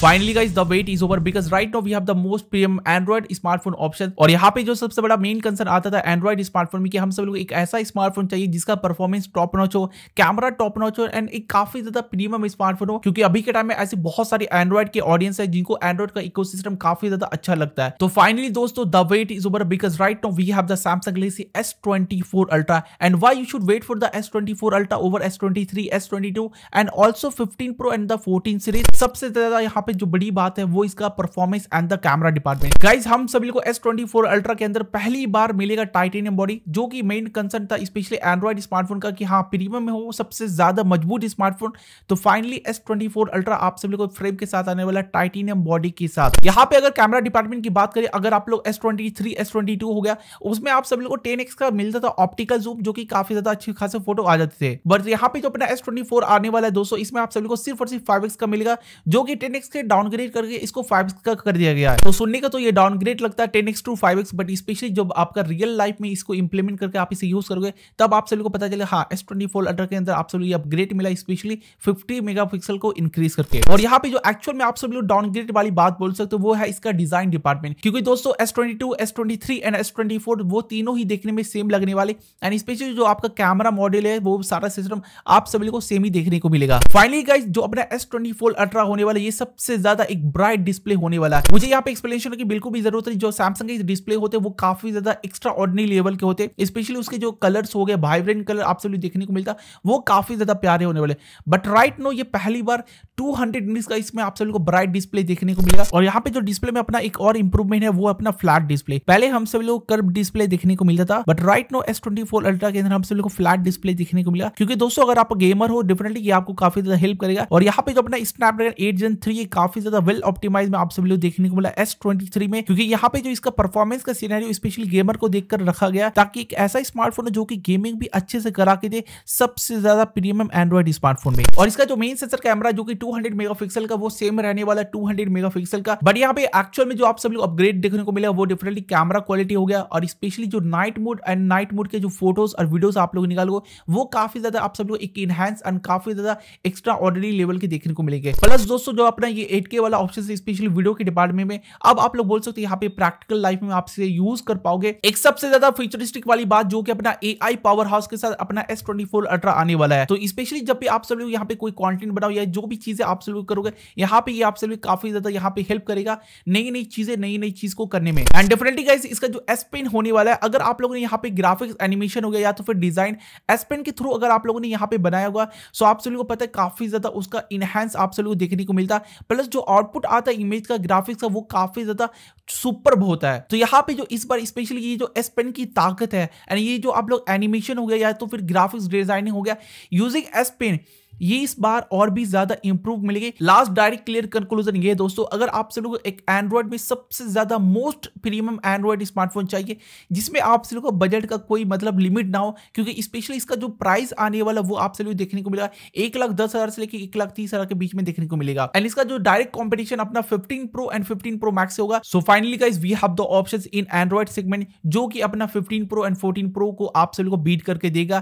finally guys the wait is over because right now we have the most premium Android smartphone option और यहाँ पे जो सबसे बड़ा मेन कंसर्न आता था एंड्रॉइड स्मार्टफोन में कि हम सब लोग एक ऐसा स्मार्टफोन चाहिए जिसका परफॉर्मेंस टॉप नॉच हो कैमरा टॉप नॉच हो एंड एक काफी ज्यादा प्रीमियम स्मार्टफोन हो क्योंकि अभी के टाइम में ऐसे बहुत सारे एंड्रॉइड के ऑडियंस है जिनको एंड्रॉइड का इको काफी ज्यादा अच्छा लगता है तो फाइनली दोस्तों the wait is over because right now we have the Samsung Galaxy S twenty four Ultra and why you should wait for the S twenty four Ultra over S twenty three S twenty two and also fifteen pro and the fourteen series सबसे ज्यादा यहाँ पे जो बड़ी बात है वो इसका performance and the camera department guys हम सभी को एस ट्वेंटी फोर अल्ट्रा के अंदर पहली बार मिलेगा टाइटेनियम बॉडी जो कि मेन कंसर्न था स्पेशली एंड्रॉइड स्मार्टफोन का कि हाँ प्रीमियम में हो सबसे ज्यादा मजबूत स्मार्टफोन तो finally S twenty four Ultra आप सभी को फ्रेम के साथ आने वाला टाइटेनियम बॉडी के साथ यहाँ पे अगर कैमरा डिपार्टमेंट की बात करें अगर आप लोग S twenty three S twenty two हो गया उसमें आप सभी को टेन एक्स का मिलता था ऑप्टिकल जूम जो कि काफी ज्यादा अच्छे खासे फोटो आ जाते थे बट यहाँ पे जो अपना एस ट्वेंटी फोर आने वाला है दोस्तों इसमें आप सभी को सिर्फ और सिर्फ फाइव एक्स का मिलेगा जो कि टेन एक्स से डाउनग्रेड करके इसको फाइव का कर दिया गया है तो सुनने का तो ये डाउनग्रेड लगता है ten x two five x but specially जब आपका रियल लाइफ में इसको इंप्लीमेंट करके आप इसे यूज करोगे तब आप सभी को पता चले हाँ एस ट्वेंटी फोर अल्ट्रा के अंदर आप सभी अपग्रेड मिला स्पेशली फिफ्टी मेगा को इंक्रीज करके और यहाँ पे जो एक्चुअल में आप सभी लोग डाउनग्रेड वाली बात बोल सकते हो वो है इसका डिजाइन डिपार्टमेंट क्योंकि दोस्तों S twenty two S twenty three and S twenty four वो तीनों ही देखने में सेम लगने वाले एंड स्पेशली जो आपका कैमरा मॉडल है वो सारा सिस्टम आप सभी को सेम ही देखने को मिलेगा फाइनली गाइज जो अपना एस ट्वेंटी फोर अल्ट्रा होने वाले ये सब सबसे ज्यादा एक ब्राइट डिस्प्ले होने वाला है मुझे यहाँ पे एक्सप्लेनेशन की बिल्कुल भी जरूरत नहीं जो सैमसंग के डिस्प्ले होते वो काफी ज्यादा एक्स्ट्रा ऑर्डनरी लेवल के होते स्पेशली उसके जो कलर्स हो गए वाइब्रेंट कलर आप सभी देखने को मिलता वो काफी ज्यादा प्यारे होने वाले बट राइट नो ये पहली बार टू हंड्रेड का इसमें आप सभी को ब्राइट डिस्प्ले देखने को मिलेगा और यहाँ पे जो डिस्प्ले में अपना एक और इंप्रूवमेंट है वो अपना फ्लैट डिस्प्ले पहले हम सभी लोग कर्व डिस्प्ले देखने को मिलता था but right now S twenty four Ultra के अंदर हम सभी को फ्लैट डिस्प्ले देखने को मिला क्योंकि दोस्तों अगर आप गेमर हो डेफिनेटली ये आपको काफी ज्यादा हेल्प करेगा और यहाँ पे जो अपना स्नैपड्रैगन एट जन थ्री काफी ज्यादा वेल ऑप्टिमाइज में आप सभी लोग देखने को मिला एस ट्वेंटी थ्री में क्योंकि यहाँ पे जो इसका परफॉर्मेंस का सीनारियो स्पेशली गेमर को देखकर रखा गया ताकि एक ऐसा स्मार्टफोन हो जो कि गेमिंग भी अच्छे से करा के दे सबसे ज्यादा प्रीमियम एंड्रॉइड स्मार्टफोन में और इसका जो मेन सेंसर कैमरा जो कि टू टू 200 मेगापिक्सल का वो सेम रहने वाला टू 200 मेगापिक्सल का बट यहाँ पे एक्चुअल में जो आप सब लोग अपग्रेड देखने को मिला वो डिफरेंटली कैमरा क्वालिटी हो गया और स्पेशली जो night mode and night mode के जो फोटोज और वीडियोज आप लोग निकालोगे वो काफी ज्यादा आप सब लोग एक इनहेंस एंड काफी ज्यादा एक्स्ट्रा ऑर्डनरी लेवल के देखने को मिलेंगे प्लस दोस्तों जो अपना ये एट वाला ऑप्शन स्पेशली वीडियो के डिपार्टमेंट में अब आप लोग बोल सकते यहाँ पे प्रैक्टिकल लाइफ में आपसे यूज कर पाओगे एक सबसे ज्यादा फ्यूचरिस्टिक वाली बात जो कि अपना ए पावर हाउस के साथ अपना एस ट्वेंटी फोर अल्ट्रा आने वाला है तो स्पेशली जब भी आप सब लोग यहाँ पे कोई कॉन्टेंट बनाओ या जो भी चीज चीज़ें आप जरूर करोगे यहाँ पे ये आपसे भी काफ़ी ज़्यादा यहाँ पे हेल्प करेगा नई नई चीज़ें नई नई चीज़ को करने में एंड डेफिनेटली गाइज इसका जो एस पेन होने वाला है अगर आप लोगों ने यहाँ पे ग्राफिक्स एनिमेशन हो गया या तो फिर डिज़ाइन एस पेन के थ्रू अगर आप लोगों ने यहाँ पे बनाया होगा सो आप सभी को पता है काफ़ी ज़्यादा उसका इनहेंस आप सभी को देखने को मिलता है प्लस जो आउटपुट आता है इमेज का ग्राफिक्स का वो काफ़ी ज़्यादा सुपर होता है तो यहाँ पे जो इस बार स्पेशली ये जो एस पेन की ताकत है एंड ये जो आप लोग एनिमेशन हो गया या तो फिर ग्राफिक्स डिजाइनिंग हो गया यूजिंग एस पेन ये इस बार और भी ज्यादा इंप्रूव मिलेगी लास्ट डायरेक्ट क्लियर कंक्लूजन ये दोस्तों अगर आप सभी को एक एंड्रॉइड में सबसे ज्यादा मोस्ट प्रीमियम एंड्रॉइड स्मार्टफोन चाहिए जिसमें आप सभी को बजट का कोई मतलब लिमिट ना हो क्योंकि स्पेशली इसका जो प्राइस आने वाला वो आप सभी देखने को मिलेगा एक लाख दस हजार से लेकर एक लाख तीस हजार के बीच में देखने को मिलेगा एंड इसका जो डायरेक्ट कॉम्पिटिशन अपना fifteen pro and fifteen pro max होगा सो फाइनली का we have the option in Android segment जो कि अपना fifteen pro and fourteen pro को आप सभी को बीट करके देगा